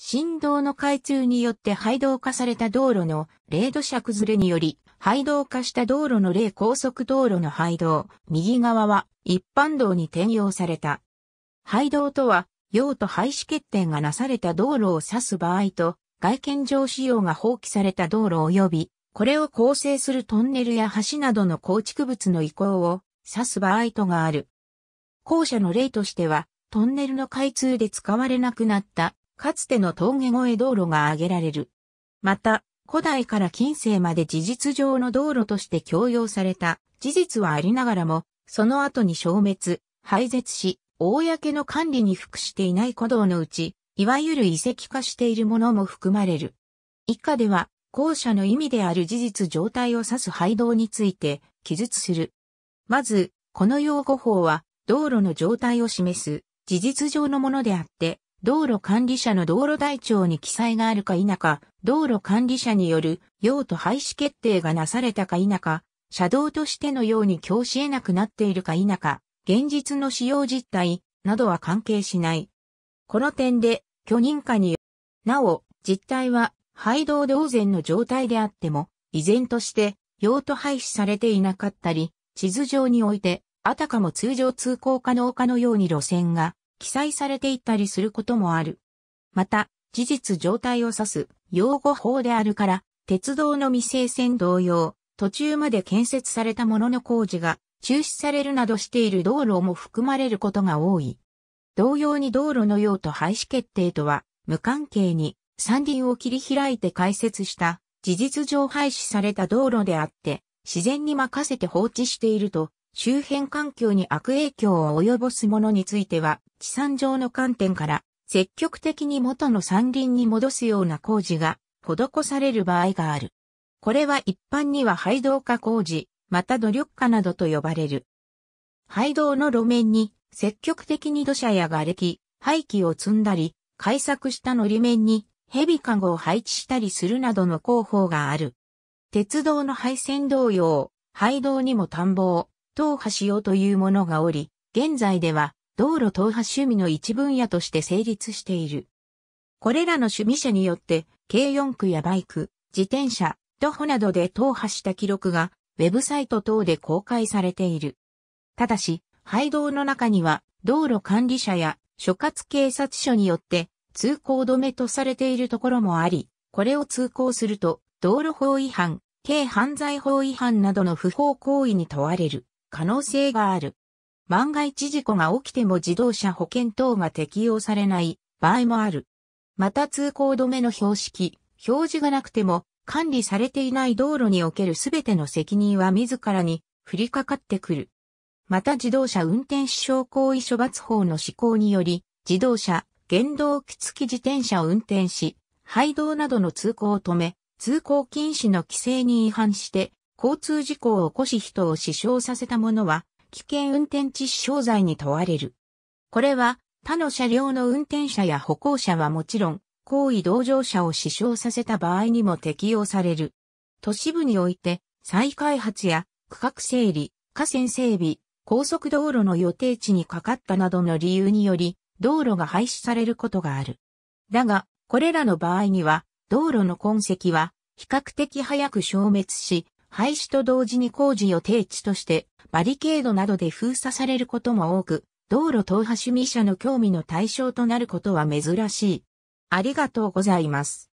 振動の開通によって廃道化された道路の零度砂崩れにより、廃道化した道路の零高速道路の廃道、右側は一般道に転用された。廃道とは、用途廃止決定がなされた道路を指す場合と、外見上使用が放棄された道路及び、これを構成するトンネルや橋などの構築物の移行を指す場合とがある。後者の例としては、トンネルの開通で使われなくなったかつての峠越え道路が挙げられる。また、古代から近世まで事実上の道路として強用された事実はありながらも、その後に消滅、廃絶し、公の管理に服していない古道のうち、いわゆる遺跡化しているものも含まれる。以下では、後者の意味である事実状態を指す廃道について記述する。まず、この用語法は、道路の状態を示す、事実上のものであって、道路管理者の道路台帳に記載があるか否か、道路管理者による用途廃止決定がなされたか否か、車道としてのように教し得なくなっているか否か、現実の使用実態などは関係しない。この点で、許認可によなお、実態は、廃道同然の状態であっても、依然として用途廃止されていなかったり、地図上において、あたかも通常通行可能かのように路線が記載されていたりすることもある。また、事実状態を指す用語法であるから、鉄道の未成線同様、途中まで建設されたものの工事が中止されるなどしている道路も含まれることが多い。同様に道路の用途廃止決定とは無関係に山林を切り開いて開設した事実上廃止された道路であって自然に任せて放置していると周辺環境に悪影響を及ぼすものについては、地産上の観点から、積極的に元の山林に戻すような工事が施される場合がある。これは一般には廃道化工事、また努力化などと呼ばれる。廃道の路面に積極的に土砂や瓦礫、廃棄を積んだり、改作したのり面に蛇かごを配置したりするなどの工法がある。鉄道の廃線同様、廃道にも田んぼを、踏破うというものがおり、現在では道路踏破趣味の一分野として成立している。これらの趣味者によって、軽四駆やバイク、自転車、徒歩などで踏破した記録が、ウェブサイト等で公開されている。ただし、廃道の中には、道路管理者や所轄警察署によって、通行止めとされているところもあり、これを通行すると、道路法違反、軽犯罪法違反などの不法行為に問われる。可能性がある。万が一事故が起きても自動車保険等が適用されない場合もある。また通行止めの標識、表示がなくても管理されていない道路におけるすべての責任は自らに降りかかってくる。また自動車運転死傷行為処罰法の施行により、自動車、原動機付き自転車を運転し、廃道などの通行を止め、通行禁止の規制に違反して、交通事故を起こし人を死傷させた者は、危険運転致死傷罪に問われる。これは、他の車両の運転者や歩行者はもちろん、行為同乗者を死傷させた場合にも適用される。都市部において、再開発や区画整理、河川整備、高速道路の予定地にかかったなどの理由により、道路が廃止されることがある。だが、これらの場合には、道路の痕跡は、比較的早く消滅し、廃止と同時に工事予定地としてバリケードなどで封鎖されることも多く、道路踏派主義者の興味の対象となることは珍しい。ありがとうございます。